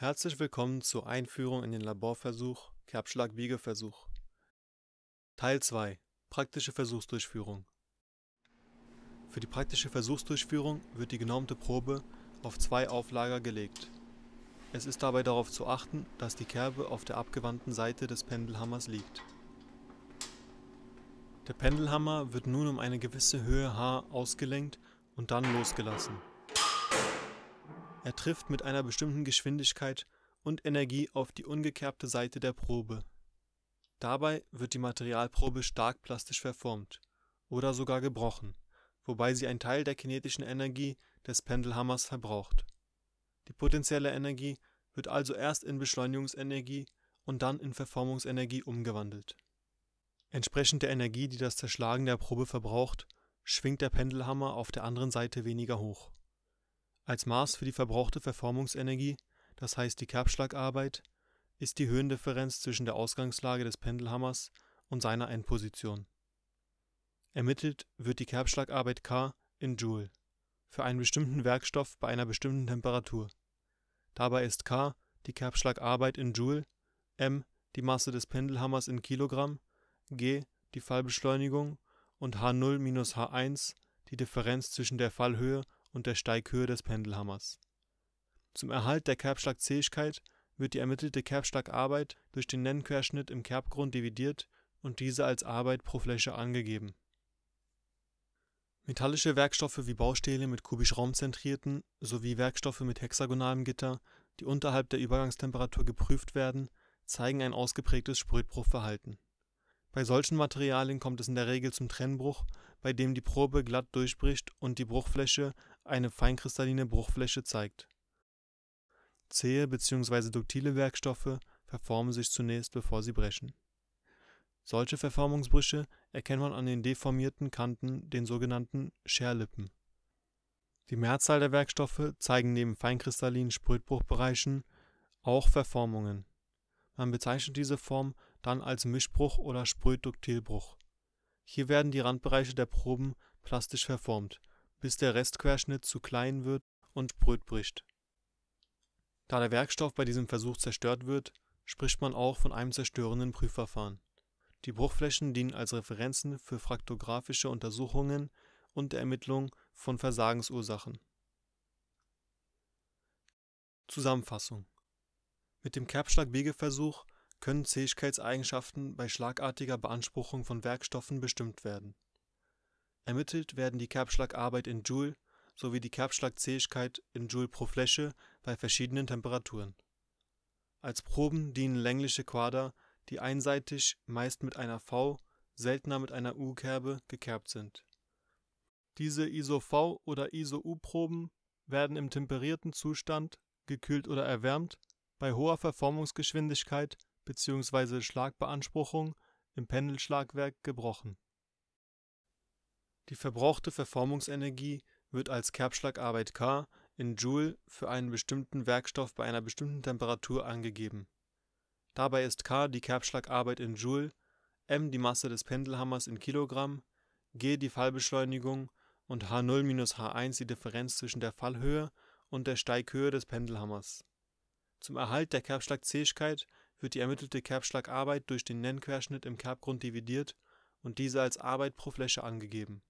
Herzlich willkommen zur Einführung in den Laborversuch Kerbschlag-Biegeversuch. Teil 2 Praktische Versuchsdurchführung Für die praktische Versuchsdurchführung wird die genormte Probe auf zwei Auflager gelegt. Es ist dabei darauf zu achten, dass die Kerbe auf der abgewandten Seite des Pendelhammers liegt. Der Pendelhammer wird nun um eine gewisse Höhe h ausgelenkt und dann losgelassen. Er trifft mit einer bestimmten Geschwindigkeit und Energie auf die ungekerbte Seite der Probe. Dabei wird die Materialprobe stark plastisch verformt oder sogar gebrochen, wobei sie einen Teil der kinetischen Energie des Pendelhammers verbraucht. Die potentielle Energie wird also erst in Beschleunigungsenergie und dann in Verformungsenergie umgewandelt. Entsprechend der Energie, die das Zerschlagen der Probe verbraucht, schwingt der Pendelhammer auf der anderen Seite weniger hoch als Maß für die verbrauchte Verformungsenergie, das heißt die Kerbschlagarbeit, ist die Höhendifferenz zwischen der Ausgangslage des Pendelhammers und seiner Endposition. Ermittelt wird die Kerbschlagarbeit K in Joule für einen bestimmten Werkstoff bei einer bestimmten Temperatur. Dabei ist K die Kerbschlagarbeit in Joule, m die Masse des Pendelhammers in Kilogramm, g die Fallbeschleunigung und h0 h1 die Differenz zwischen der Fallhöhe und der Steighöhe des Pendelhammers. Zum Erhalt der Kerbschlagzähigkeit wird die ermittelte Kerbschlagarbeit durch den Nennquerschnitt im Kerbgrund dividiert und diese als Arbeit pro Fläche angegeben. Metallische Werkstoffe wie Baustähle mit kubisch-raumzentrierten sowie Werkstoffe mit hexagonalem Gitter, die unterhalb der Übergangstemperatur geprüft werden, zeigen ein ausgeprägtes Sprödbruchverhalten. Bei solchen Materialien kommt es in der Regel zum Trennbruch, bei dem die Probe glatt durchbricht und die Bruchfläche eine feinkristalline Bruchfläche zeigt. Zähe bzw. duktile Werkstoffe verformen sich zunächst, bevor sie brechen. Solche Verformungsbrüche erkennt man an den deformierten Kanten, den sogenannten Scherlippen. Die Mehrzahl der Werkstoffe zeigen neben feinkristallinen Sprödbruchbereichen auch Verformungen. Man bezeichnet diese Form dann als Mischbruch oder Sprühduktilbruch. Hier werden die Randbereiche der Proben plastisch verformt bis der Restquerschnitt zu klein wird und Bröt bricht. Da der Werkstoff bei diesem Versuch zerstört wird, spricht man auch von einem zerstörenden Prüfverfahren. Die Bruchflächen dienen als Referenzen für fraktografische Untersuchungen und der Ermittlung von Versagensursachen. Zusammenfassung Mit dem Kerbschlag-Biegeversuch können Zähigkeitseigenschaften bei schlagartiger Beanspruchung von Werkstoffen bestimmt werden Ermittelt werden die Kerbschlagarbeit in Joule sowie die Kerbschlagzähigkeit in Joule pro Fläche bei verschiedenen Temperaturen. Als Proben dienen längliche Quader, die einseitig meist mit einer V, seltener mit einer U-Kerbe gekerbt sind. Diese ISO-V oder ISO-U-Proben werden im temperierten Zustand gekühlt oder erwärmt, bei hoher Verformungsgeschwindigkeit bzw. Schlagbeanspruchung im Pendelschlagwerk gebrochen die verbrauchte Verformungsenergie wird als Kerbschlagarbeit K in Joule für einen bestimmten Werkstoff bei einer bestimmten Temperatur angegeben. Dabei ist K die Kerbschlagarbeit in Joule, m die Masse des Pendelhammers in Kilogramm, g die Fallbeschleunigung und h0-h1 die Differenz zwischen der Fallhöhe und der Steighöhe des Pendelhammers. Zum Erhalt der Kerbschlagzähigkeit wird die ermittelte Kerbschlagarbeit durch den Nennquerschnitt im Kerbgrund dividiert und diese als Arbeit pro Fläche angegeben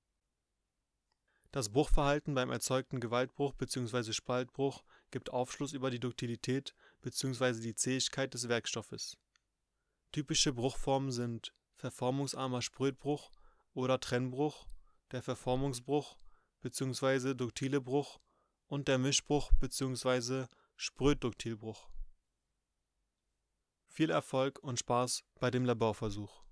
das Bruchverhalten beim erzeugten Gewaltbruch bzw. Spaltbruch gibt Aufschluss über die Duktilität bzw. die Zähigkeit des Werkstoffes. Typische Bruchformen sind verformungsarmer Sprödbruch oder Trennbruch, der Verformungsbruch bzw. duktile Bruch und der Mischbruch bzw. Sprödduktilbruch. Viel Erfolg und Spaß bei dem Laborversuch